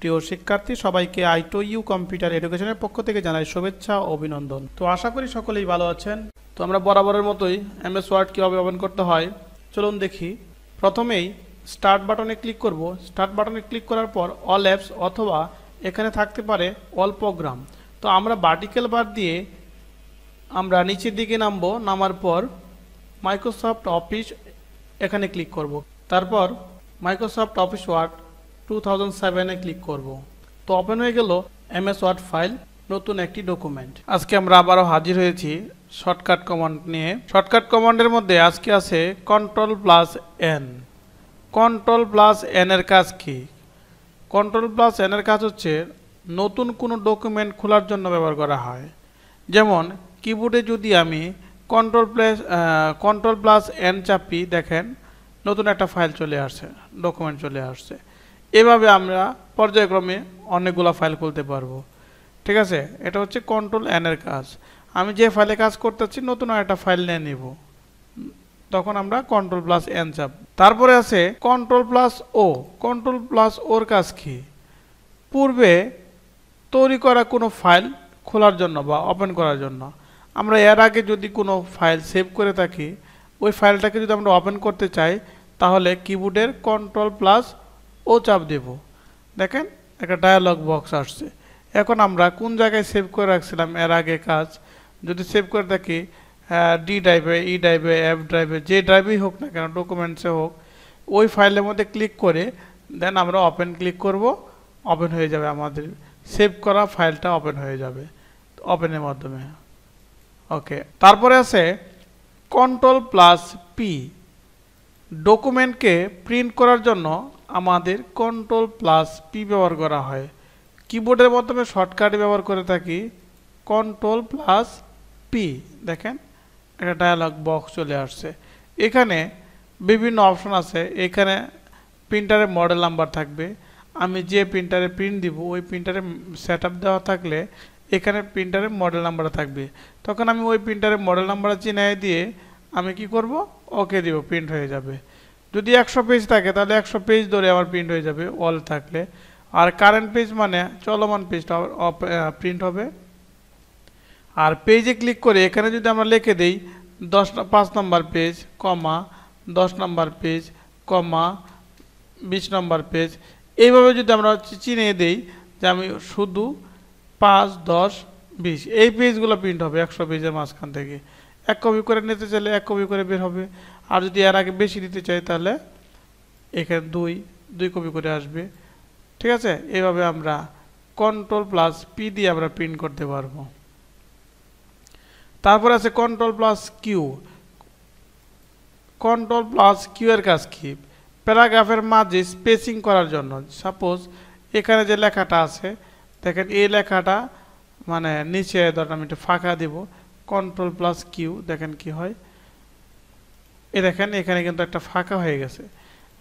প্রিয় শিক্ষার্থী সবাইকে আইটো ইউ কম্পিউটার এডুকেশনের পক্ষ থেকে জানাই শুভেচ্ছা অভিনন্দন তো আশা করি সকলেই ভালো আছেন তো আমরা বরাবরের মতোই এমএস ওয়ার্ড কীভাবে ওপেন করতে হয় চলুন দেখি প্রথমেই স্টার্ট বাটনে ক্লিক করব স্টার্ট বাটনে ক্লিক করার পর অল অ্যাপস অথবা এখানে থাকতে পারে অল প্রোগ্রাম তো আমরা বার্টিক্যাল বার দিয়ে আমরা নিচের দিকে নামব নামার পর মাইক্রোসফট অফিস এখানে ক্লিক করব তারপর Microsoft Office Word two thousand সেভেনে ক্লিক করব তো ওপেন হয়ে গেল এম এস ওয়ার্ড ফাইল নতুন একটি ডকুমেন্ট আজকে আমরা আবারও হাজির হয়েছি শর্টকাট কমান্ড নিয়ে শর্টকাট কমান্ডের মধ্যে আজকে আছে control plus N control plus এনের কাজ কি কন্ট্রোল প্লাস এনের কাজ হচ্ছে নতুন কোনো ডকুমেন্ট খোলার জন্য ব্যবহার করা হয় যেমন কিবোর্ডে যদি আমি control plus control plus N চাপি দেখেন নতুন একটা ফাইল চলে আসছে ডকুমেন্ট চলে আসছে এভাবে আমরা পর্যায়ক্রমে অনেকগুলো ফাইল খুলতে পারবো ঠিক আছে এটা হচ্ছে কন্ট্রোল এনের কাজ আমি যে ফাইলে কাজ করতেছি নতুন একটা ফাইল নিয়ে নিব তখন আমরা কন্ট্রোল প্লাস এন চাপ তারপরে আছে control plus O control plus ওর কাজ কি পূর্বে তৈরি করা কোনো ফাইল খোলার জন্য বা ওপেন করার জন্য আমরা এর আগে যদি কোনো ফাইল সেভ করে থাকি ওই ফাইলটাকে যদি আমরা ওপেন করতে চাই তাহলে কিবোর্ডের কন্ট্রোল প্লাস ও চাপ দেব দেখেন একটা ডায়ালগ বক্স আসছে এখন আমরা কোন জায়গায় সেভ করে রাখছিলাম এর আগে কাজ যদি সেভ করে থাকি ডি ড্রাইভে ই ড্রাইভে অ্যাপ ড্রাইভে যে ড্রাইভেই হোক না কেন ডকুমেন্টসে হোক ওই ফাইলের মধ্যে ক্লিক করে দেন আমরা ওপেন ক্লিক করব ওপেন হয়ে যাবে আমাদের সেভ করা ফাইলটা ওপেন হয়ে যাবে ওপেনের মাধ্যমে ওকে তারপরে আছে কন্ট্রোল প্লাস পি ডকুমেন্টকে প্রিন্ট করার জন্য আমাদের কন্ট্রোল প্লাস পি ব্যবহার করা হয় কিবোর্ডের মাধ্যমে শর্টকাট ব্যবহার করে থাকি কন্ট্রোল প্লাস পি দেখেন একটা ডায়ালগ বক্স চলে আসছে এখানে বিভিন্ন অপশন আছে এখানে প্রিন্টারের মডেল নাম্বার থাকবে আমি যে প্রিন্টারে প্রিন্ট দিব ওই প্রিন্টারে সেট দেওয়া থাকলে এখানে প্রিন্টারের মডেল নাম্বার থাকবে তখন আমি ওই প্রিন্টারের মডেল নাম্বার চিনাই দিয়ে আমি কি করব ওকে দিব প্রিন্ট হয়ে যাবে যদি একশো পেজ থাকে তাহলে একশো পেজ ধরে আমার প্রিন্ট হয়ে যাবে অল থাকলে আর কারেন্ট পেজ মানে চলমান পেজটা প্রিন্ট হবে আর পেজে ক্লিক করে এখানে যদি আমরা লিখে দিই দশ পাঁচ নম্বর পেজ কমা দশ নম্বর পেজ কমা বিশ নম্বর পেজ এইভাবে যদি আমরা চিনে দিই যে আমি শুধু পাঁচ দশ বিশ এই পেজগুলো প্রিন্ট হবে একশো পেজের মাঝখান থেকে এক কপি করে নিতে চাইলে এক কপি করে বের হবে আর যদি এর আগে বেশি নিতে চাই তাহলে এখানে দুই দুই কপি করে আসবে ঠিক আছে এভাবে আমরা কন্ট্রোল প্লাস পি দিয়ে আমরা প্রিন্ট করতে পারবো তারপর আছে control plus Q control plus Q এর কাজ কি প্যারাগ্রাফের মাঝে স্পেসিং করার জন্য সাপোজ এখানে যে লেখাটা আছে দেখেন এই লেখাটা মানে নিচে ধরেন আমি একটু ফাঁকা দেবো কন্ট্রোল প্লাস কিউ দেখেন কি হয় এ দেখেন এখানে কিন্তু একটা ফাঁকা হয়ে গেছে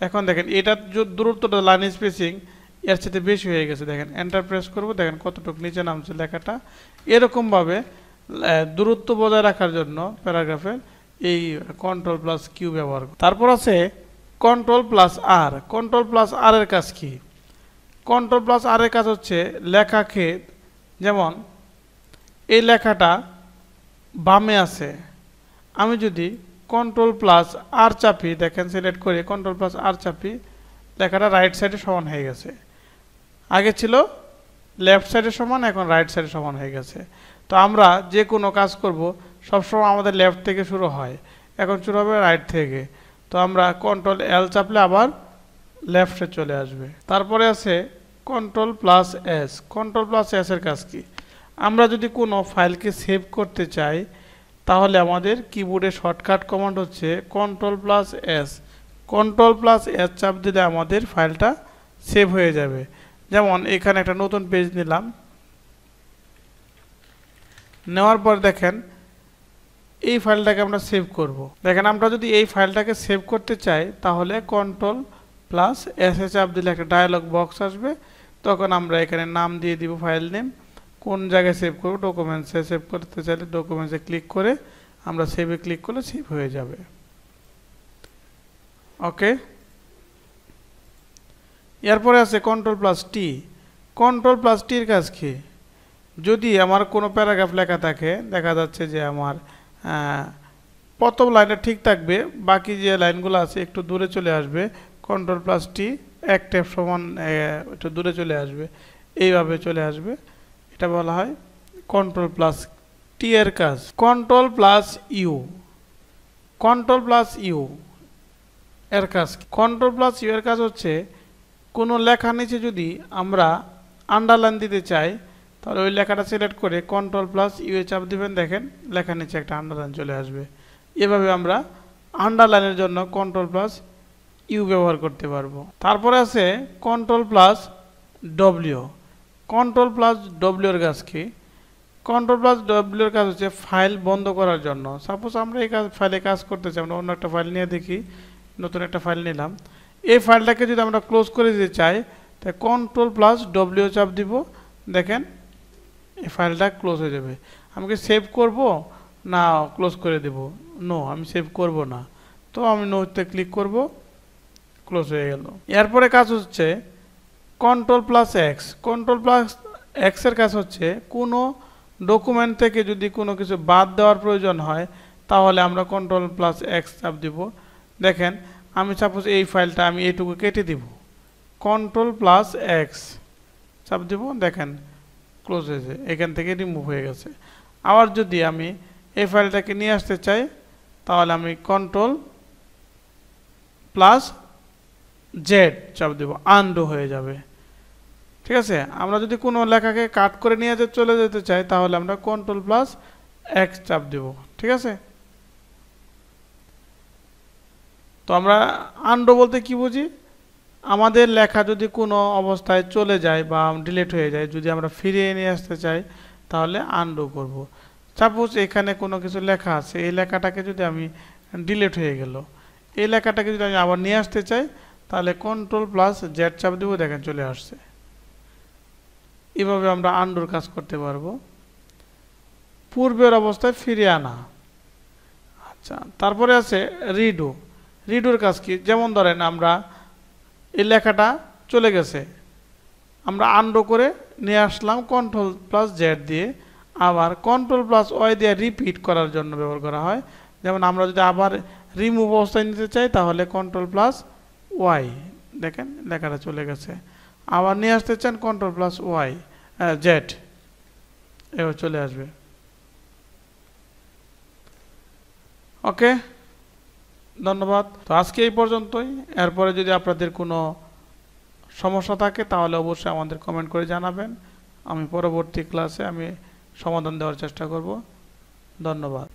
এখন দেখেন এটার যে দূরত্বটা লাইন স্পেসিং এর সাথে বেশি হয়ে গেছে দেখেন এন্টার প্রেস করবো দেখেন কতটুকু নিচে নামছে লেখাটা এরকমভাবে দূরত্ব বজায় রাখার জন্য প্যারাগ্রাফের এই কন্ট্রোল প্লাস কিউ ব্যবহার তারপর আছে control plus R control plus R এর কাজ কি কন্ট্রোল প্লাস আর এর কাজ হচ্ছে লেখাকে যেমন এই লেখাটা বামে আছে আমি যদি কন্ট্রোল প্লাস আর চাপি দেখেন সিলেক্ট করে কন্ট্রোল প্লাস আর চাপি লেখাটা রাইট সাইডে সমান হয়ে গেছে আগে ছিল লেফট সাইডে সমান এখন রাইট সাইডে সমান হয়ে গেছে তো আমরা যে কোনো কাজ করব সবসময় আমাদের লেফট থেকে শুরু হয় এখন শুরু হবে রাইট থেকে তো আমরা কন্ট্রোল এল চাপলে আবার লেফটে চলে আসবে তারপরে আছে control plus S control plus এসের কাজ কী আমরা যদি কোনো ফাইলকে সেভ করতে চাই তাহলে আমাদের কিবোর্ডে শর্টকাট কমান্ড হচ্ছে control plus S control plus S চাপ দিলে আমাদের ফাইলটা সেভ হয়ে যাবে যেমন এখানে একটা নতুন পেজ নিলাম নেওয়ার পর দেখেন এই ফাইলটাকে আমরা সেভ করব। দেখেন আমরা যদি এই ফাইলটাকে সেভ করতে চাই তাহলে কন্ট্রোল প্লাস এস এ চাপ দিলে একটা ডায়ালগ বক্স আসবে তখন আমরা এখানে নাম দিয়ে দিব ফাইল নেম কোন জায়গায় সেভ করবো ডকুমেন্টসে সেভ করতে চাইলে ডকুমেন্টসে ক্লিক করে আমরা সেভে ক্লিক করলে সেভ হয়ে যাবে ওকে এরপরে আছে control plus T control plus টির কাজ কি যদি আমার কোনো প্যারাগ্রাফ লেখা থাকে দেখা যাচ্ছে যে আমার প্রথম লাইনটা ঠিক থাকবে বাকি যে লাইনগুলো আছে একটু দূরে চলে আসবে কন্ট্রোল প্লাস টি এক সমান একটু দূরে চলে আসবে এইভাবে চলে আসবে এটা বলা হয় কন্ট্রোল প্লাস টি এর কাজ control plus U control plus U এর কাজ কন্ট্রোল প্লাস ইউ এর কাজ হচ্ছে কোনো লেখা নিচে যদি আমরা আন্ডারলাইন দিতে চাই তাহলে ওই লেখাটা সিলেক্ট করে কন্ট্রোল প্লাস ইউ এ চাপ দেবেন দেখেন লেখা নিচে একটা আন্ডারলাইন চলে আসবে এভাবে আমরা আন্ডারলাইনের জন্য কন্ট্রোল প্লাস ইউ ব্যবহার করতে পারবো তারপরে আছে control plus W control plus ডব্লিউর কাজ কি কন্ট্রোল প্লাস ডব্লিউর কাজ হচ্ছে ফাইল বন্ধ করার জন্য সাপোজ আমরা এই কাজ ফাইলে কাজ করতে চাই আমরা অন্য একটা ফাইল নিয়ে দেখি নতুন একটা ফাইল নিলাম এই ফাইলটাকে যদি আমরা ক্লোজ করে দিতে চাই তাই কন্ট্রোল প্লাস ডব্লিউ চাপ দিব দেখেন এই ফাইলটা ক্লোজ হয়ে যাবে আমি কি সেভ করব না ক্লোজ করে দেব নো আমি সেভ করব না তো আমি নোতে ক্লিক করব ক্লোজ হয়ে গেল এরপরে কাজ হচ্ছে control plus X control plus এক্সের কাজ হচ্ছে কোনো ডকুমেন্ট থেকে যদি কোনো কিছু বাদ দেওয়ার প্রয়োজন হয় তাহলে আমরা কন্ট্রোল প্লাস এক্স চাপ দিব দেখেন আমি সাপোজ এই ফাইলটা আমি এইটুকু কেটে দিব কন্ট্রোল প্লাস এক্স চাপ দিব দেখেন ক্লোজ হয়েছে এখান থেকে রিমুভ হয়ে গেছে আবার যদি আমি এই ফাইলটাকে নিয়ে আসতে চাই তাহলে আমি কন্ট্রোল প্লাস জেড চাপ দেব আন্ডু হয়ে যাবে ঠিক আছে আমরা যদি কোনো লেখাকে কাট করে নিয়ে চলে যেতে চাই তাহলে আমরা কন্ট্রোল প্লাস এক চাপ দেব ঠিক আছে তো আমরা আন্ডো বলতে কি বুঝি আমাদের লেখা যদি কোনো অবস্থায় চলে যায় বা ডিলেট হয়ে যায় যদি আমরা ফিরিয়ে নিয়ে আসতে চাই তাহলে আন্ড করব। সাপোজ এখানে কোনো কিছু লেখা আছে এই লেখাটাকে যদি আমি ডিলেট হয়ে গেল এই লেখাটাকে যদি আমি আবার নিয়ে আসতে চাই তাহলে কন্ট্রোল প্লাস জেড চাপ দেবো দেখেন চলে আসছে এভাবে আমরা আন্ডুর কাজ করতে পারবো পূর্বের অবস্থায় ফিরে আনা আচ্ছা তারপরে আছে রিডু রিডুর কাজ কি যেমন ধরেন আমরা এই লেখাটা চলে গেছে আমরা আন্ডো করে নিয়ে আসলাম কন্ট্রোল প্লাস জেড দিয়ে আবার কন্ট্রোল প্লাস ওয়াই দিয়ে রিপিট করার জন্য ব্যবহার করা হয় যেমন আমরা যদি আবার রিমুভ অবস্থায় নিতে চাই তাহলে কন্ট্রোল প্লাস ওয়াই দেখেন লেখাটা চলে গেছে আবার নিয়ে আসতে চান কন্ট্রোল প্লাস ওয়াই হ্যাঁ, জেট এবার চলে আসবে ওকে ধন্যবাদ তো আজকে এই পর্যন্তই এরপরে যদি আপনাদের কোনো সমস্যা থাকে তাহলে অবশ্যই আমাদের কমেন্ট করে জানাবেন আমি পরবর্তী ক্লাসে আমি সমাধান দেওয়ার চেষ্টা করব ধন্যবাদ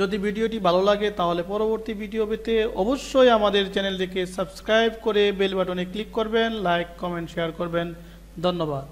যদি ভিডিওটি ভালো লাগে তাহলে পরবর্তী ভিডিও পেতে অবশ্যই আমাদের চ্যানেলটিকে সাবস্ক্রাইব করে বেল বাটনে ক্লিক করবেন লাইক কমেন্ট শেয়ার করবেন ধন্যবাদ